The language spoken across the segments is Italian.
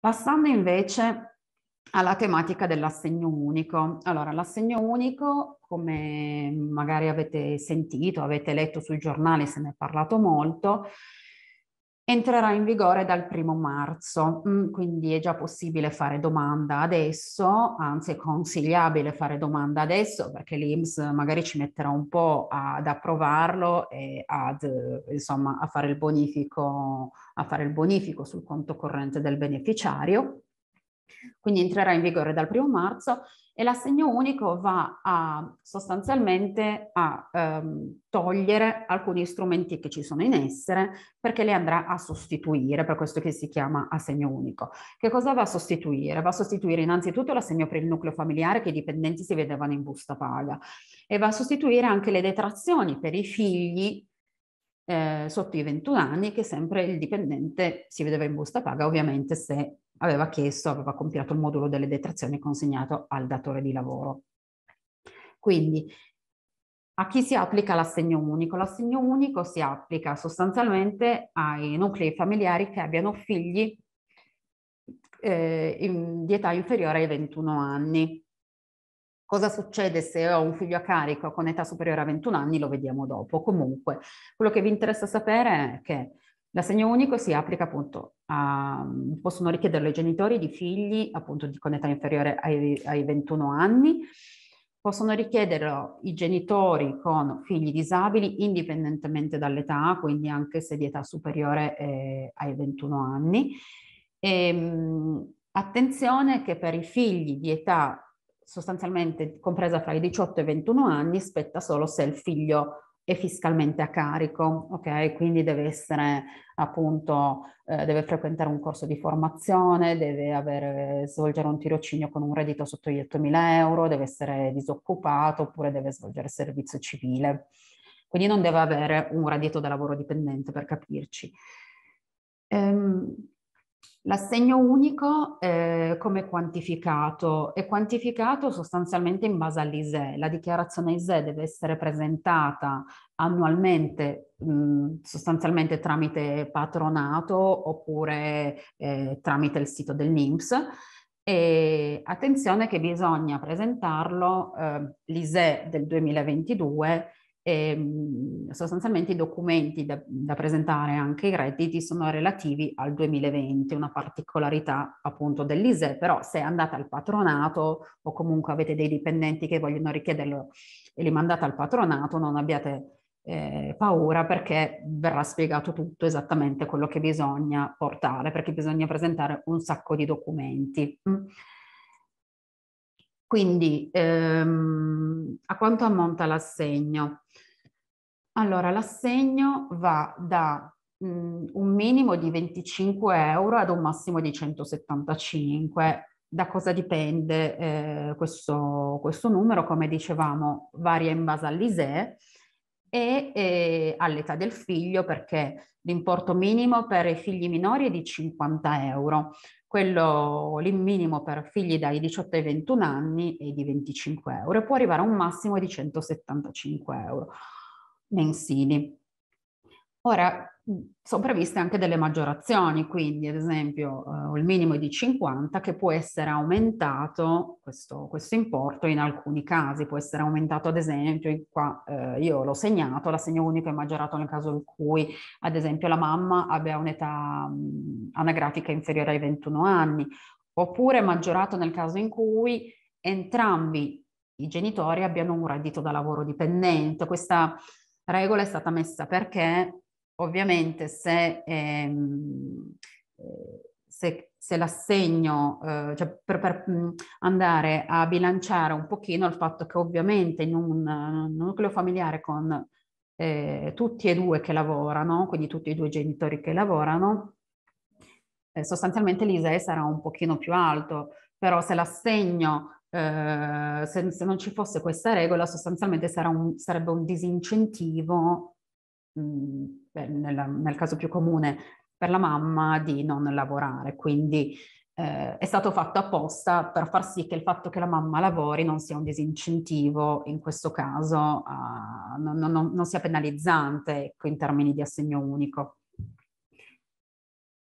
Passando invece alla tematica dell'assegno unico. Allora, l'assegno unico, come magari avete sentito, avete letto sui giornali, se ne è parlato molto, entrerà in vigore dal primo marzo, mm, quindi è già possibile fare domanda adesso, anzi è consigliabile fare domanda adesso perché l'IMS magari ci metterà un po' ad approvarlo e ad, insomma, a, fare a fare il bonifico sul conto corrente del beneficiario quindi entrerà in vigore dal 1 marzo e l'assegno unico va a sostanzialmente a ehm, togliere alcuni strumenti che ci sono in essere perché li andrà a sostituire, per questo che si chiama assegno unico. Che cosa va a sostituire? Va a sostituire innanzitutto l'assegno per il nucleo familiare che i dipendenti si vedevano in busta paga e va a sostituire anche le detrazioni per i figli eh, sotto i 21 anni che sempre il dipendente si vedeva in busta paga, ovviamente se aveva chiesto, aveva compilato il modulo delle detrazioni consegnato al datore di lavoro. Quindi a chi si applica l'assegno unico? L'assegno unico si applica sostanzialmente ai nuclei familiari che abbiano figli eh, in, di età inferiore ai 21 anni. Cosa succede se ho un figlio a carico con età superiore a 21 anni? Lo vediamo dopo. Comunque, quello che vi interessa sapere è che l'assegno unico si applica appunto a, possono richiederlo i genitori di figli appunto di, con età inferiore ai, ai 21 anni, possono richiederlo i genitori con figli disabili indipendentemente dall'età, quindi anche se di età superiore eh, ai 21 anni. E, ehm, attenzione che per i figli di età sostanzialmente compresa fra i 18 e i 21 anni spetta solo se il figlio è fiscalmente a carico, ok? Quindi deve essere appunto, eh, deve frequentare un corso di formazione, deve avere, svolgere un tirocinio con un reddito sotto gli 8.000 euro, deve essere disoccupato oppure deve svolgere servizio civile. Quindi non deve avere un reddito da lavoro dipendente per capirci. Ehm, L'assegno unico eh, come quantificato? È quantificato sostanzialmente in base all'ISE. La dichiarazione ISE deve essere presentata annualmente mh, mm, sostanzialmente tramite patronato oppure eh, tramite il sito dell'INPS. E attenzione che bisogna presentarlo eh, l'ISE del 2022 e ehm, sostanzialmente i documenti da, da, presentare anche i redditi sono relativi al 2020, una particolarità appunto dell'ISE, però se andate al patronato o comunque avete dei dipendenti che vogliono richiederlo e li mandate al patronato, non abbiate eh, paura perché verrà spiegato tutto esattamente quello che bisogna portare, perché bisogna presentare un sacco di documenti. Mm. Quindi ehm, a quanto ammonta l'assegno? Allora, l'assegno va da mh, mm, un minimo di 25 euro ad un massimo di 175. Da cosa dipende eh, questo, questo, numero? Come dicevamo, varia in base all'ISE e, e all'età del figlio perché l'importo minimo per i figli minori è di 50 euro, quello minimo per figli dai 18 ai 21 anni è di 25 euro e può arrivare a un massimo di 175 euro mensili. Ora, sono previste anche delle maggiorazioni, quindi ad esempio eh, il minimo è di 50 che può essere aumentato, questo, questo, importo in alcuni casi può essere aumentato ad esempio, qua eh, io l'ho segnato, l'assegno unico è maggiorato nel caso in cui ad esempio la mamma abbia un'età anagrafica inferiore ai 21 anni, oppure è maggiorato nel caso in cui entrambi i genitori abbiano un reddito da lavoro dipendente. Questa regola è stata messa perché ovviamente se, ehm, se, se l'assegno, eh, cioè per, per, mm, andare a bilanciare un pochino il fatto che ovviamente in un, un nucleo familiare con eh, tutti e due che lavorano, quindi tutti e due i genitori che lavorano, eh, sostanzialmente l'ISEE sarà un pochino più alto, però se l'assegno Ehm, se, se, non ci fosse questa regola sostanzialmente un, sarebbe un disincentivo, mh, mm, per, nel, nel, caso più comune, per la mamma di non lavorare. Quindi eh, è stato fatto apposta per far sì che il fatto che la mamma lavori non sia un disincentivo, in questo caso uh, non, non, non, sia penalizzante ecco, in termini di assegno unico.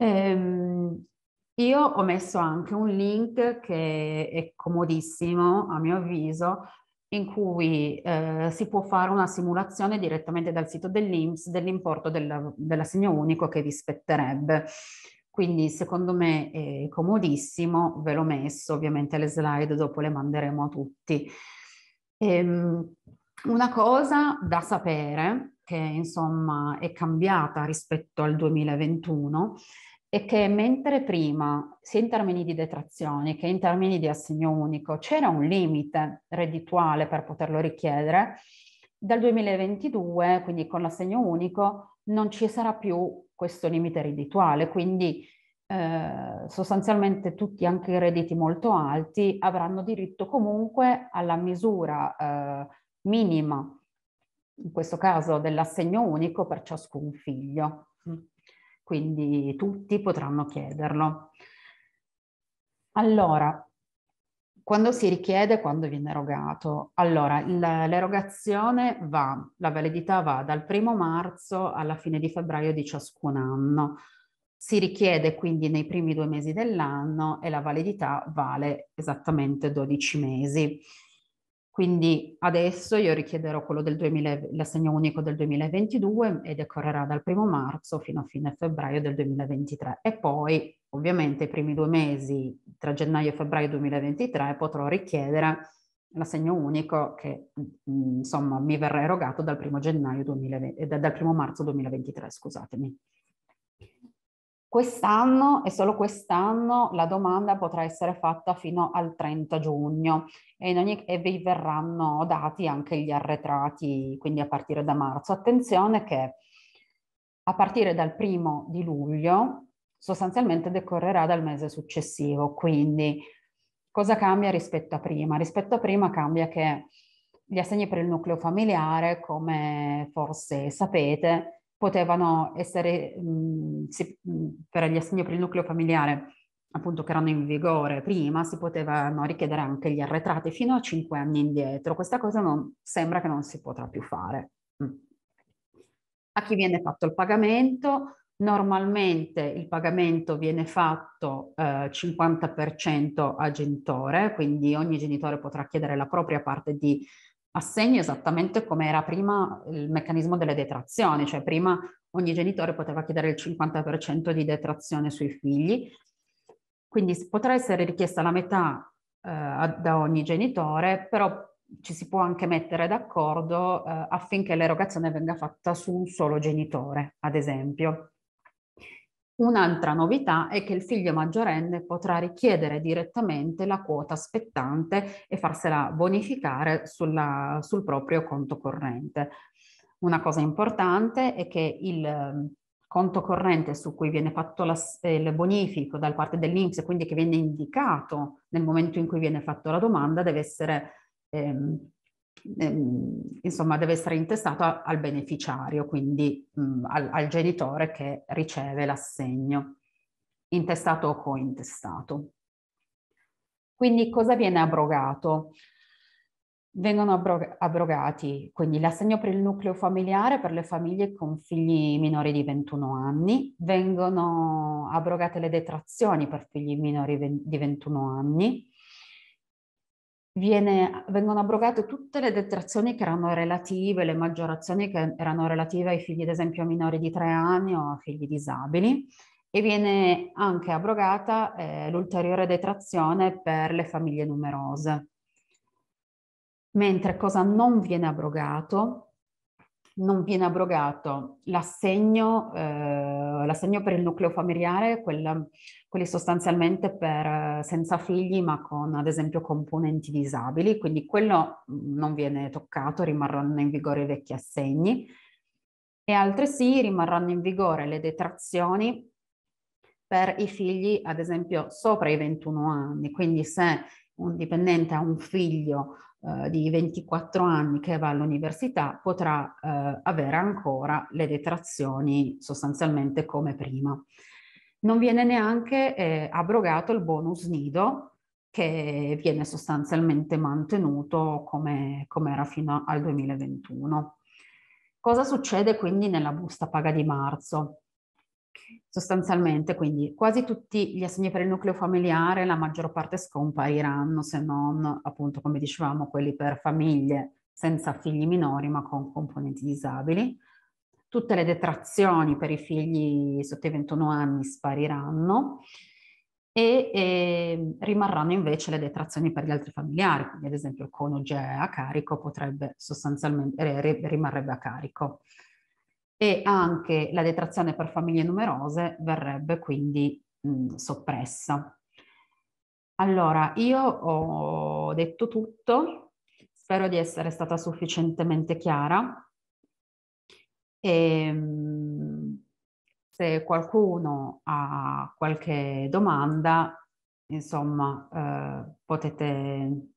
Ehm, io ho messo anche un link che è comodissimo, a mio avviso, in cui eh, si può fare una simulazione direttamente dal sito dell'IMS dell'importo del, dell'assegno unico che vi spetterebbe. Quindi secondo me è comodissimo, ve l'ho messo, ovviamente le slide dopo le manderemo a tutti. Ehm, una cosa da sapere, che insomma è cambiata rispetto al 2021, è che mentre prima, sia in termini di detrazioni che in termini di assegno unico, c'era un limite reddituale per poterlo richiedere, dal 2022, quindi con l'assegno unico, non ci sarà più questo limite reddituale, quindi eh, sostanzialmente tutti, anche i redditi molto alti, avranno diritto comunque alla misura eh, minima, in questo caso dell'assegno unico per ciascun figlio. Mm quindi tutti potranno chiederlo. Allora, quando si richiede, quando viene erogato? Allora, l'erogazione va, la validità va dal primo marzo alla fine di febbraio di ciascun anno. Si richiede quindi nei primi due mesi dell'anno e la validità vale esattamente 12 mesi. Quindi adesso io richiederò quello del 2000, l'assegno unico del 2022 e decorrerà dal 1 marzo fino a fine febbraio del 2023 e poi ovviamente i primi due mesi tra gennaio e febbraio 2023 potrò richiedere l'assegno unico che mm, insomma mi verrà erogato dal 1 gennaio 2020, eh, dal 1 marzo 2023, scusatemi. Quest'anno e solo quest'anno la domanda potrà essere fatta fino al 30 giugno e, ogni, e, vi verranno dati anche gli arretrati, quindi a partire da marzo. Attenzione che a partire dal primo di luglio sostanzialmente decorrerà dal mese successivo, quindi cosa cambia rispetto a prima? Rispetto a prima cambia che gli assegni per il nucleo familiare, come forse sapete, potevano essere mh, mhmm, si, mh, mhmm, per gli assegni per il nucleo familiare appunto che erano in vigore prima si potevano richiedere anche gli arretrati fino a cinque anni indietro questa cosa non, sembra che non si potrà più fare mm. a chi viene fatto il pagamento normalmente il pagamento viene fatto eh, 50% a genitore quindi ogni genitore potrà chiedere la propria parte di assegno esattamente come era prima il meccanismo delle detrazioni, cioè prima ogni genitore poteva chiedere il 50% di detrazione sui figli, quindi potrà essere richiesta la metà eh, da ogni genitore, però ci si può anche mettere d'accordo eh, affinché l'erogazione venga fatta su un solo genitore, ad esempio. Un'altra novità è che il figlio maggiorenne potrà richiedere direttamente la quota spettante e farsela bonificare sulla, sul proprio conto corrente. Una cosa importante è che il ehm, conto corrente su cui viene fatto la, eh, il bonifico da parte dell'Inps, quindi che viene indicato nel momento in cui viene fatto la domanda, deve essere ehm, Ehm, insomma, deve essere intestato al beneficiario, quindi mh, mm, al, al genitore che riceve l'assegno, intestato o cointestato. Quindi cosa viene abrogato? Vengono abrogati quindi l'assegno per il nucleo familiare per le famiglie con figli minori di 21 anni, vengono abrogate le detrazioni per figli minori di 21 anni, viene, vengono abrogate tutte le detrazioni che erano relative, le maggiorazioni che erano relative ai figli, ad esempio, minori di tre anni o a figli disabili e viene anche abrogata eh, l'ulteriore detrazione per le famiglie numerose. Mentre cosa non viene abrogato non viene abrogato l'assegno, eh, l'assegno per il nucleo familiare, quel, quelli sostanzialmente per eh, senza figli ma con ad esempio componenti disabili, quindi quello mm, non viene toccato, rimarranno in vigore i vecchi assegni e altresì rimarranno in vigore le detrazioni per i figli ad esempio sopra i 21 anni, quindi se un dipendente ha un figlio eh, di 24 anni che va all'università potrà eh, avere ancora le detrazioni sostanzialmente come prima. Non viene neanche eh, abrogato il bonus nido che viene sostanzialmente mantenuto come, come era fino al 2021. Cosa succede quindi nella busta paga di marzo? sostanzialmente, quindi quasi tutti gli assegni per il nucleo familiare, la maggior parte scompariranno, se non appunto come dicevamo quelli per famiglie senza figli minori ma con componenti disabili. Tutte le detrazioni per i figli sotto i 21 anni spariranno e, e rimarranno invece le detrazioni per gli altri familiari, quindi ad esempio il coniuge a carico potrebbe sostanzialmente eh, rimarrebbe a carico e anche la detrazione per famiglie numerose verrebbe quindi mh, mhmm, soppressa. Allora, io ho detto tutto, spero di essere stata sufficientemente chiara. E, ehm, se qualcuno ha qualche domanda, insomma, eh, potete,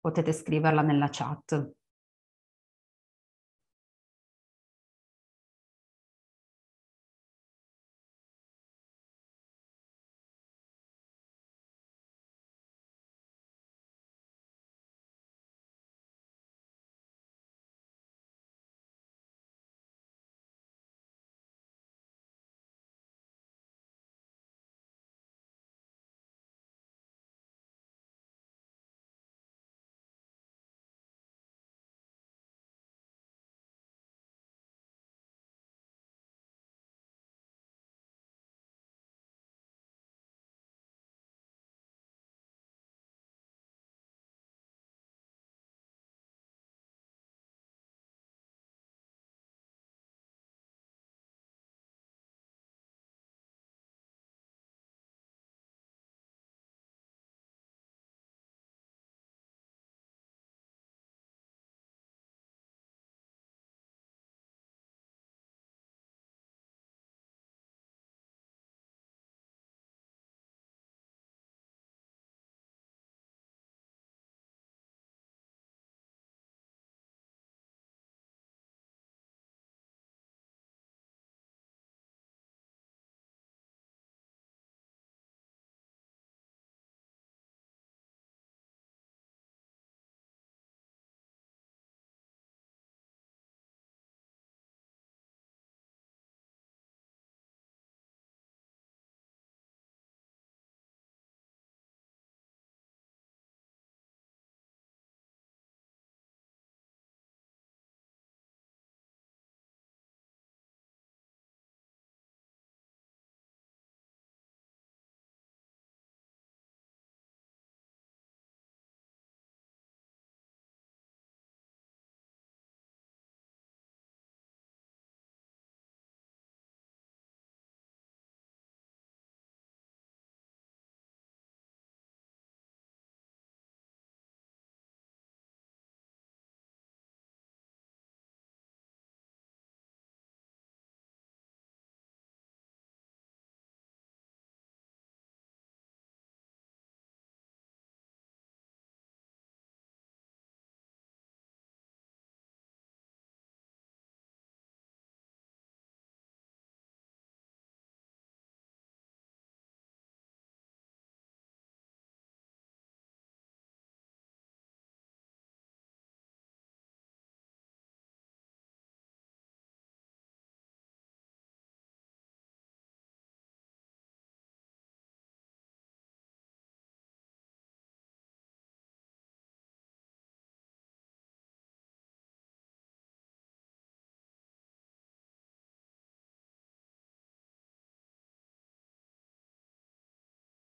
potete scriverla nella chat.